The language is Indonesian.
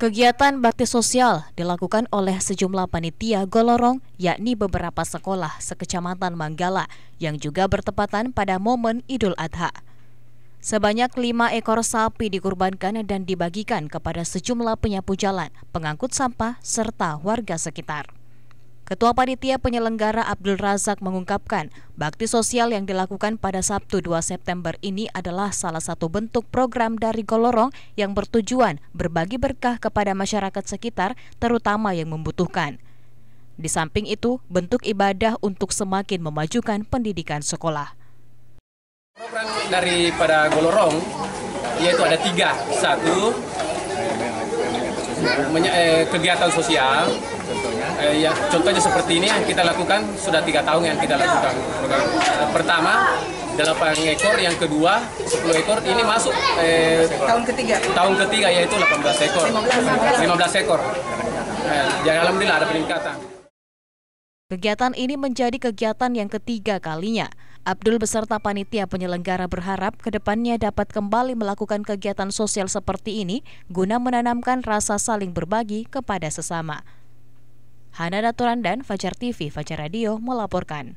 Kegiatan bakti sosial dilakukan oleh sejumlah panitia Golorong, yakni beberapa sekolah sekecamatan Manggala yang juga bertepatan pada momen Idul Adha. Sebanyak lima ekor sapi dikurbankan dan dibagikan kepada sejumlah penyapu jalan, pengangkut sampah, serta warga sekitar. Ketua Panitia Penyelenggara Abdul Razak mengungkapkan, bakti sosial yang dilakukan pada Sabtu 2 September ini adalah salah satu bentuk program dari Golorong yang bertujuan berbagi berkah kepada masyarakat sekitar, terutama yang membutuhkan. Di samping itu, bentuk ibadah untuk semakin memajukan pendidikan sekolah. Program daripada Golorong yaitu ada tiga. Satu, eh, kegiatan sosial, contohnya? Eh, ya, contohnya seperti ini yang kita lakukan sudah tiga tahun yang kita lakukan. Eh, pertama, 8 ekor, yang kedua 10 ekor, ini masuk eh, tahun ketiga. Tahun ketiga yaitu 18 ekor. 15, 15 ekor. Eh, ya alhamdulillah ada peningkatan. Kegiatan ini menjadi kegiatan yang ketiga kalinya. Abdul beserta panitia penyelenggara berharap kedepannya dapat kembali melakukan kegiatan sosial seperti ini guna menanamkan rasa saling berbagi kepada sesama. Hana dan Fajar TV, Fajar Radio melaporkan.